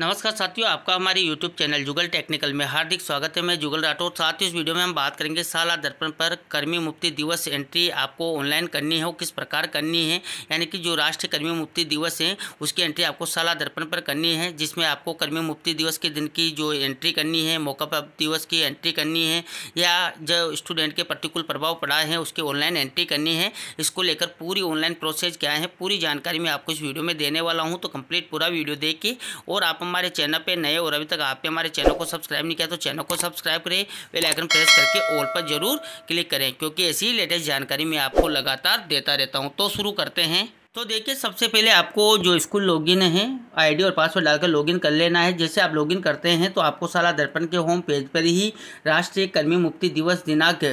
नमस्कार साथियों आपका हमारे यूट्यूब चैनल जुगल टेक्निकल में हार्दिक स्वागत है मैं जुगल राठौर साथ ही इस वीडियो में हम बात करेंगे साला दर्पण पर कर्मी मुक्ति दिवस एंट्री आपको ऑनलाइन करनी है किस प्रकार करनी है यानी कि जो राष्ट्रीय कर्मी मुक्ति दिवस है उसकी एंट्री आपको साला दर्पण पर करनी है जिसमें आपको कर्मी मुक्ति दिवस के दिन की जो एंट्री करनी है मौका दिवस की एंट्री करनी है या जो स्टूडेंट के प्रतिकूल प्रभाव पड़ा है उसकी ऑनलाइन एंट्री करनी है इसको लेकर पूरी ऑनलाइन प्रोसेस क्या है पूरी जानकारी मैं आपको इस वीडियो में देने वाला हूँ तो कम्प्लीट पूरा वीडियो देख के और आप हमारे चैनल पे नए और अभी तक आपने हमारे चैनल को सब्सक्राइब नहीं किया तो चैनल को सब्सक्राइब करें बेलाइकन प्रेस करके ऑल पर जरूर क्लिक करें क्योंकि ऐसी लेटेस्ट जानकारी मैं आपको लगातार देता रहता हूँ तो शुरू करते हैं तो देखिए सबसे पहले आपको जो स्कूल लॉगिन है आईडी और पासवर्ड डालकर लॉगिन कर लेना है जैसे आप लॉगिन करते हैं तो आपको साला दर्पण के होम पेज पर ही राष्ट्रीय कर्मी मुक्ति दिवस दिनांक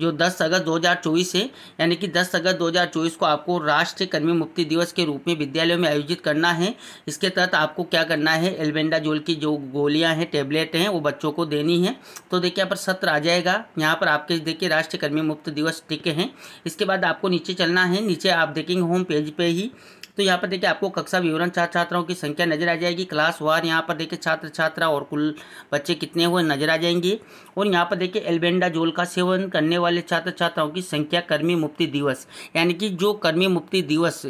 जो 10 अगस्त 2024 है यानी कि 10 अगस्त 2024 को आपको राष्ट्रीय कर्मी मुक्ति दिवस के रूप में विद्यालयों में आयोजित करना है इसके तहत आपको क्या करना है जोल की जो गोलियाँ हैं टेबलेट हैं वो बच्चों को देनी है तो देखिए यहाँ पर सत्र आ जाएगा यहाँ पर आपके देखिए राष्ट्रीय कर्मी मुक्ति दिवस टिके हैं इसके बाद आपको नीचे चलना है नीचे आप देखेंगे होम पेज पर पे ही तो यहाँ पर देखिए आपको कक्षा विवरण छात्र छात्राओं की संख्या नजर आ जाएगी क्लास वार यहाँ पर देखिए छात्र छात्रा और कुल बच्चे कितने हुए नजर आ जाएंगे और यहाँ पर देखिए जोल का सेवन करने वाले छात्र छात्राओं की संख्या कर्मी मुक्ति दिवस यानी कि जो कर्मी मुक्ति दिवस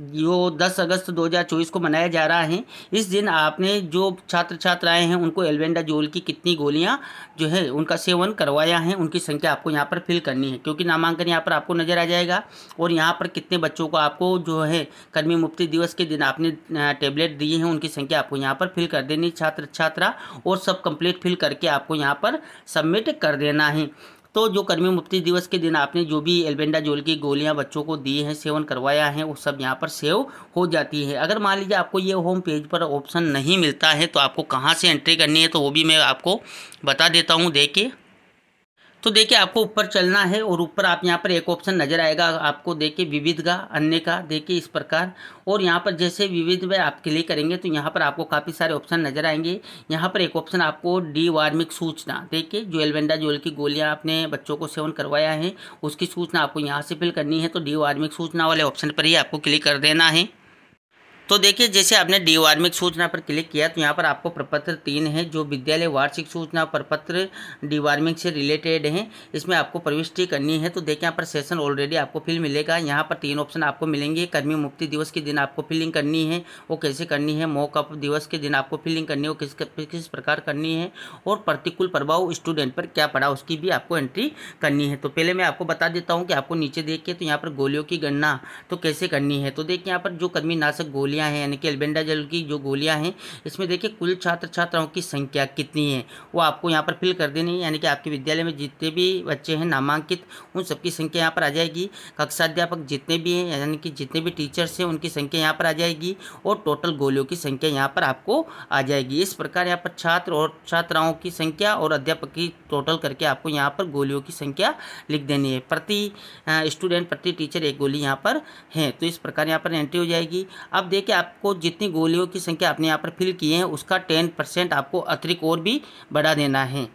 जो 10 अगस्त 2024 को मनाया जा रहा है इस दिन आपने जो छात्र छात्राएं हैं उनको जोल की कितनी गोलियां जो है उनका सेवन करवाया है उनकी संख्या आपको यहाँ पर फिल करनी है क्योंकि नामांकन यहाँ पर आपको नज़र आ जाएगा और यहाँ पर कितने बच्चों को आपको जो है कर्मी मुक्ति दिवस के दिन आपने टेबलेट दिए हैं उनकी संख्या आपको यहाँ पर फिल कर देनी छात्र छात्रा और सब कंप्लीट फिल करके आपको यहाँ पर सबमिट कर देना है तो जो कर्मी मुक्ति दिवस के दिन आपने जो भी जोल की गोलियां बच्चों को दी हैं सेवन करवाया है वो सब यहाँ पर सेव हो जाती है अगर मान लीजिए आपको ये होम पेज पर ऑप्शन नहीं मिलता है तो आपको कहाँ से एंट्री करनी है तो वो भी मैं आपको बता देता हूँ देख के तो देखिए आपको ऊपर चलना है और ऊपर आप यहाँ पर एक ऑप्शन नज़र आएगा आपको देखिए विविध का अन्य का देखिए इस प्रकार और यहाँ पर जैसे विविध में आप क्लिक करेंगे तो यहाँ पर आपको काफ़ी सारे ऑप्शन नज़र आएंगे यहाँ पर एक ऑप्शन आपको डी वार्मिक सूचना देखिए जो एलवेंडा जोल की गोलियाँ आपने बच्चों को सेवन करवाया है उसकी सूचना आपको यहाँ से फिल करनी है तो डी वार्मिक सूचना वाले ऑप्शन पर ही आपको क्लिक कर देना है तो देखिए जैसे आपने डी वार्मिक सूचना पर क्लिक किया तो यहाँ पर आपको प्रपत्र तीन है जो विद्यालय वार्षिक सूचना प्रपत्र डी वार्मिक से रिलेटेड है इसमें आपको प्रविष्टि करनी है तो देखिए यहाँ पर सेशन ऑलरेडी आपको फिल मिलेगा यहाँ पर तीन ऑप्शन आपको मिलेंगे कर्मी मुक्ति दिवस के दिन आपको फिलिंग करनी है वो कैसे करनी है मौकअप दिवस के दिन आपको फिलिंग करनी है वो किस किस प्रकार करनी है और प्रतिकूल प्रभाव स्टूडेंट पर क्या पड़ा उसकी भी आपको एंट्री करनी है तो पहले मैं आपको बता देता हूँ कि आपको नीचे देखिए तो यहाँ पर गोलियों की गणना तो कैसे करनी है तो देखिए यहाँ पर जो कर्मी नाशक गोलियाँ गोलियां हैं यानी कि अल्बेंडाजल की जो गोलियां हैं इसमें देखिए कुल छात्र छात्राओं की संख्या कितनी है वो आपको यहाँ पर फिल कर देनी है यानी कि आपके विद्यालय में जितने भी बच्चे हैं नामांकित उन सबकी संख्या यहाँ पर आ जाएगी कक्षाध्यापक जितने भी हैं यानी कि जितने भी टीचर्स हैं उनकी संख्या यहाँ पर आ जाएगी और टोटल गोलियों की संख्या यहाँ पर आपको आ जाएगी इस प्रकार यहाँ पर छात्र और छात्राओं की संख्या और अध्यापक की टोटल करके आपको यहाँ पर गोलियों की संख्या लिख देनी है प्रति स्टूडेंट प्रति टीचर एक गोली यहाँ पर है तो इस प्रकार यहाँ पर एंट्री हो जाएगी अब देखें कि आपको जितनी गोलियों की संख्या आपने यहाँ पर फिल किए हैं उसका टेन परसेंट आपको अतिरिक्त और भी बढ़ा देना है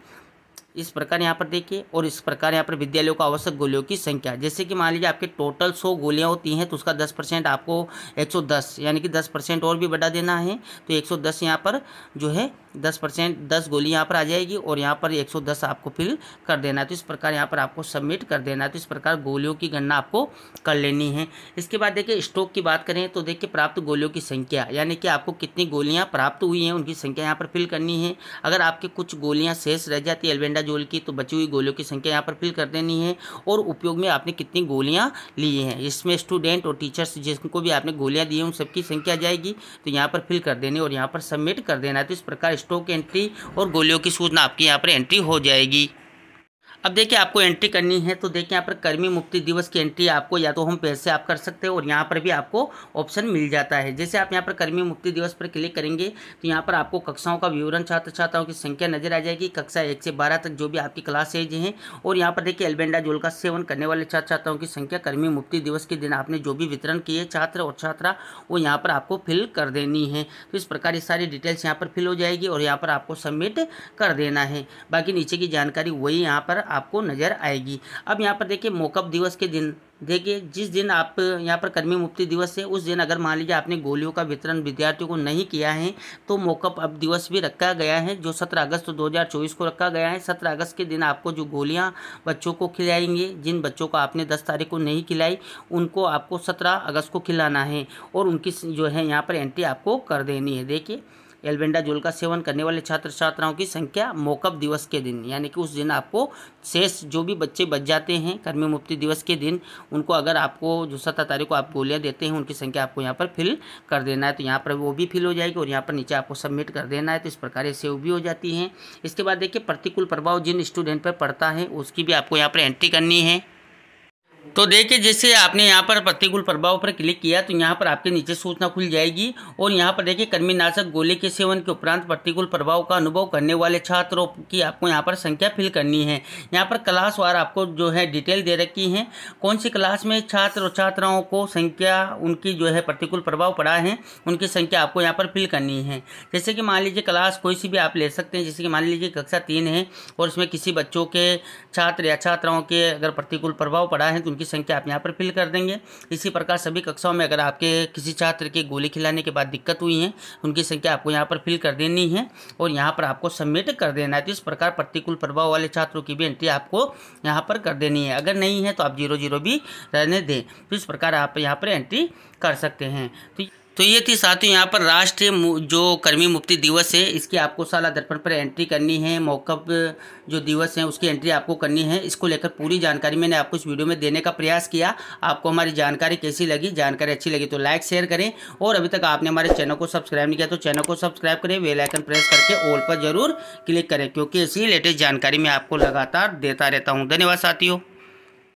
इस प्रकार यहाँ पर देखिए और इस प्रकार यहाँ पर विद्यालयों का आवश्यक गोलियों की संख्या जैसे कि मान लीजिए आपके टोटल सौ गोलियाँ होती हैं तो उसका दस परसेंट आपको एक सौ दस यानी कि दस परसेंट और भी बढ़ा देना है तो एक सौ दस यहाँ पर जो है दस परसेंट दस गोली यहाँ पर आ जाएगी और यहाँ पर 110 आपको फिल कर देना है तो इस प्रकार यहाँ पर आपको सबमिट कर देना है तो इस प्रकार गोलियों की गणना आपको कर लेनी है इसके बाद देखिए स्टॉक की बात करें तो देखिए प्राप्त गोलियों की संख्या यानी कि आपको कितनी गोलियाँ प्राप्त हुई हैं उनकी संख्या यहाँ पर फिल करनी है अगर आपके कुछ गोलियाँ शेष रह जाती है जोल की तो बची हुई गोलियों की संख्या यहाँ पर फिल कर देनी है और उपयोग में आपने कितनी गोलियाँ ली हैं इसमें स्टूडेंट और टीचर्स जिनको भी आपने गोलियाँ दी हैं उन सबकी संख्या जाएगी तो यहाँ पर फिल कर देनी और यहाँ पर सबमिट कर देना है तो इस प्रकार स्टॉक एंट्री और गोलियों की सूचना आपकी यहाँ पर एंट्री हो जाएगी अब देखिए आपको एंट्री करनी है तो देखिए यहाँ पर कर्मी मुक्ति दिवस की एंट्री आपको या तो होम पेज से आप कर सकते हैं और यहाँ पर भी आपको ऑप्शन मिल जाता है जैसे आप यहाँ पर कर्मी मुक्ति दिवस पर क्लिक करेंगे तो यहाँ पर आपको कक्षाओं का विवरण छात्र छात्राओं की संख्या नजर आ जाएगी कक्षा एक से बारह तक जो भी आपकी क्लास एज हैं और यहाँ पर देखिए जोल का सेवन करने वाले छात्र छात्राओं की संख्या कर्मी मुक्ति दिवस के दिन आपने जो भी वितरण किए छात्र और छात्रा वो यहाँ पर आपको फिल कर देनी है तो इस प्रकार ये सारी डिटेल्स यहाँ पर फिल हो जाएगी और यहाँ पर आपको सबमिट कर देना है बाकी नीचे की जानकारी वही यहाँ पर आपको नज़र आएगी अब यहाँ पर देखिए मोकअप दिवस के दिन देखिए जिस दिन आप यहाँ पर कर्मी मुक्ति दिवस है उस दिन अगर मान लीजिए आपने गोलियों का वितरण विद्यार्थियों को नहीं किया है तो मोकअप अब दिवस भी रखा गया है जो 17 अगस्त 2024 को रखा गया है 17 अगस्त के दिन आपको जो गोलियाँ बच्चों को खिलाएंगे जिन बच्चों को आपने 10 तारीख को नहीं खिलाई उनको आपको सत्रह अगस्त को खिलाना है और उनकी जो है यहाँ पर एंट्री आपको कर देनी है देखिए एल्बेंडाजोल का सेवन करने वाले छात्र छात्राओं की संख्या मोकअप दिवस के दिन यानी कि उस दिन आपको शेष जो भी बच्चे बच जाते हैं कर्मी मुक्ति दिवस के दिन उनको अगर आपको जो सत्रह तारीख को आप गोलियाँ देते हैं उनकी संख्या आपको यहाँ पर फिल कर देना है तो यहाँ पर वो भी फिल हो जाएगी और यहाँ पर नीचे आपको सबमिट कर देना है तो इस प्रकार से सेव भी हो जाती हैं इसके बाद देखिए प्रतिकूल प्रभाव जिन स्टूडेंट पर पड़ता है उसकी भी आपको यहाँ पर एंट्री करनी है तो देखिए जैसे आपने यहाँ पर प्रतिकूल प्रभाव पर क्लिक किया तो यहाँ पर आपके नीचे सूचना खुल जाएगी और यहाँ पर देखिए कर्मीनाशक गोली के सेवन के उपरांत प्रतिकूल प्रभाव का अनुभव करने वाले छात्रों की आपको यहाँ पर संख्या फिल करनी है यहाँ पर क्लासवार आपको जो है डिटेल दे रखी है कौन सी क्लास में छात्र और छात्राओं को संख्या उनकी जो है प्रतिकूल प्रभाव पड़ा है उनकी संख्या आपको यहाँ पर फिल करनी है जैसे कि मान लीजिए क्लास कोई सी भी आप ले सकते हैं जैसे कि मान लीजिए कक्षा तीन है और इसमें किसी बच्चों के छात्र या छात्राओं के अगर प्रतिकूल प्रभाव पड़ा है तो उनकी संख्या आप यहाँ पर फिल कर देंगे इसी प्रकार सभी कक्षाओं में अगर आपके किसी छात्र के गोली खिलाने के बाद दिक्कत हुई है उनकी संख्या आपको यहाँ पर फिल कर देनी है और यहाँ पर आपको सबमिट कर देना है तो इस प्रकार प्रतिकूल प्रभाव वाले छात्रों की भी एंट्री आपको यहाँ पर कर देनी है अगर नहीं है तो आप जीरो जीरो भी रहने दें तो इस प्रकार आप यहाँ पर एंट्री कर सकते हैं तो तो ये थी साथियों यहाँ पर राष्ट्रीय जो कर्मी मुक्ति दिवस है इसकी आपको साला दर्पण पर एंट्री करनी है मौकअप जो दिवस है उसकी एंट्री आपको करनी है इसको लेकर पूरी जानकारी मैंने आपको इस वीडियो में देने का प्रयास किया आपको हमारी जानकारी कैसी लगी जानकारी अच्छी लगी तो लाइक शेयर करें और अभी तक आपने हमारे चैनल को सब्सक्राइब नहीं किया तो चैनल को सब्सक्राइब करें वेलाइकन प्रेस करके ऑल पर जरूर क्लिक करें क्योंकि ऐसी लेटेस्ट जानकारी मैं आपको लगातार देता रहता हूँ धन्यवाद साथियों